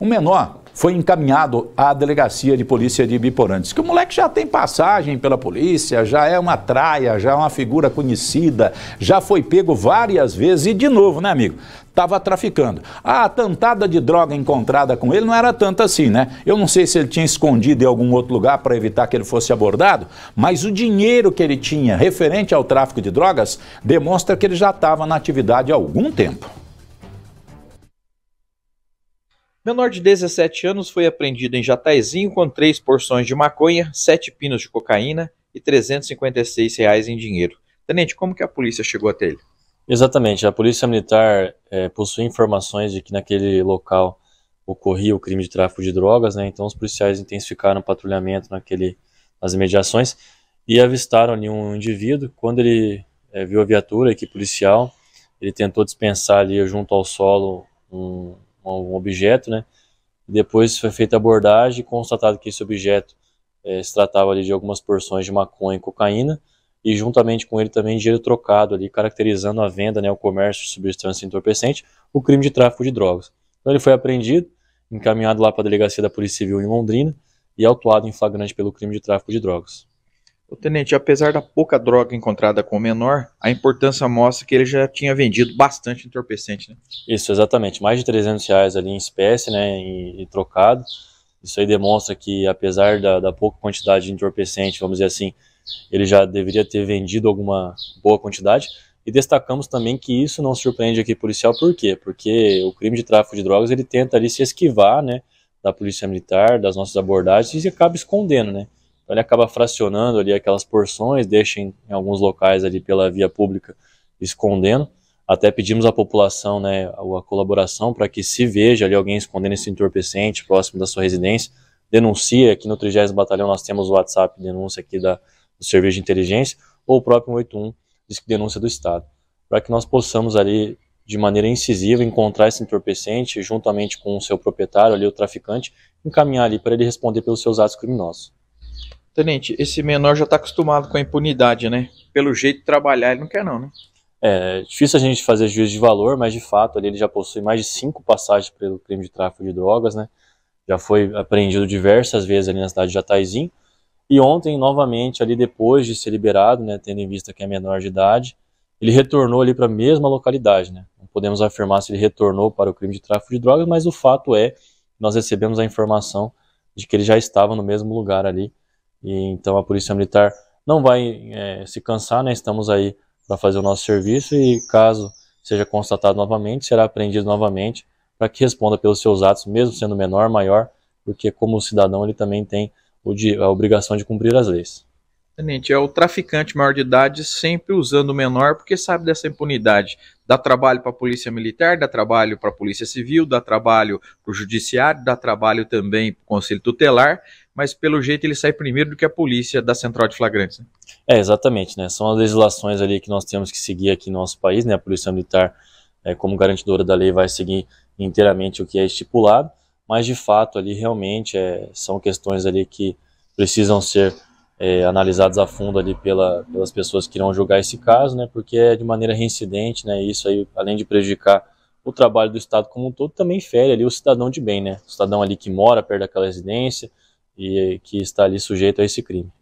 O menor foi encaminhado à delegacia de polícia de Biporantes, que o moleque já tem passagem pela polícia, já é uma traia, já é uma figura conhecida, já foi pego várias vezes e de novo, né, amigo? Estava traficando. A tantada de droga encontrada com ele não era tanta assim, né? Eu não sei se ele tinha escondido em algum outro lugar para evitar que ele fosse abordado, mas o dinheiro que ele tinha referente ao tráfico de drogas demonstra que ele já estava na atividade há algum tempo. Menor de 17 anos foi apreendido em Jataizinho com três porções de maconha, sete pinos de cocaína e 356 reais em dinheiro. Tenente, como que a polícia chegou até ele? Exatamente, a polícia militar é, possui informações de que naquele local ocorria o crime de tráfico de drogas, né? Então os policiais intensificaram o patrulhamento naquele, nas imediações e avistaram ali um indivíduo. Quando ele é, viu a viatura, a equipe policial, ele tentou dispensar ali junto ao solo um, um objeto, né? Depois foi feita a abordagem e constatado que esse objeto é, se tratava ali de algumas porções de maconha e cocaína e juntamente com ele também dinheiro trocado ali, caracterizando a venda, né, o comércio de substância entorpecente, o crime de tráfico de drogas. Então ele foi apreendido, encaminhado lá para a delegacia da Polícia Civil em Londrina e autuado em flagrante pelo crime de tráfico de drogas. O tenente, apesar da pouca droga encontrada com o menor, a importância mostra que ele já tinha vendido bastante entorpecente, né? Isso, exatamente. Mais de 300 reais ali em espécie, né, e, e trocado. Isso aí demonstra que, apesar da, da, pouca quantidade de entorpecente, vamos dizer assim, ele já deveria ter vendido alguma boa quantidade. E destacamos também que isso não surpreende aqui policial, por quê? Porque o crime de tráfico de drogas, ele tenta ali se esquivar, né, da polícia militar, das nossas abordagens, e acaba escondendo, né? Então ele acaba fracionando ali aquelas porções, deixa em, em alguns locais ali pela via pública escondendo. Até pedimos à população né, a colaboração para que se veja ali alguém escondendo esse entorpecente próximo da sua residência, denuncie. Aqui no 30 Batalhão nós temos o WhatsApp denúncia aqui da, do Serviço de Inteligência ou o próprio 81 diz que denúncia do Estado, para que nós possamos ali de maneira incisiva encontrar esse entorpecente juntamente com o seu proprietário ali o traficante, encaminhar ali para ele responder pelos seus atos criminosos. Tenente, esse menor já está acostumado com a impunidade, né? Pelo jeito de trabalhar, ele não quer não, né? É, difícil a gente fazer juízo de valor, mas de fato ali ele já possui mais de cinco passagens pelo crime de tráfico de drogas, né? Já foi apreendido diversas vezes ali na cidade de Jataizinho. E ontem, novamente, ali depois de ser liberado, né, tendo em vista que é menor de idade, ele retornou ali para a mesma localidade, né? Não podemos afirmar se ele retornou para o crime de tráfico de drogas, mas o fato é que nós recebemos a informação de que ele já estava no mesmo lugar ali e então a Polícia Militar não vai é, se cansar, né? Estamos aí para fazer o nosso serviço e caso seja constatado novamente, será apreendido novamente para que responda pelos seus atos, mesmo sendo menor, maior, porque como cidadão ele também tem a obrigação de cumprir as leis. Tenente, é o traficante maior de idade sempre usando o menor porque sabe dessa impunidade. Dá trabalho para a polícia militar, dá trabalho para a polícia civil, dá trabalho para o judiciário, dá trabalho também para o conselho tutelar, mas pelo jeito ele sai primeiro do que a polícia da central de flagrantes. Né? É, exatamente, né? São as legislações ali que nós temos que seguir aqui no nosso país, né? A polícia militar, é, como garantidora da lei, vai seguir inteiramente o que é estipulado, mas de fato ali realmente é, são questões ali que precisam ser é, analisados a fundo ali pela, pelas pessoas que irão julgar esse caso, né, porque é de maneira reincidente, né, e isso aí, além de prejudicar o trabalho do Estado como um todo, também fere ali o cidadão de bem, né, o cidadão ali que mora perto daquela residência e que está ali sujeito a esse crime.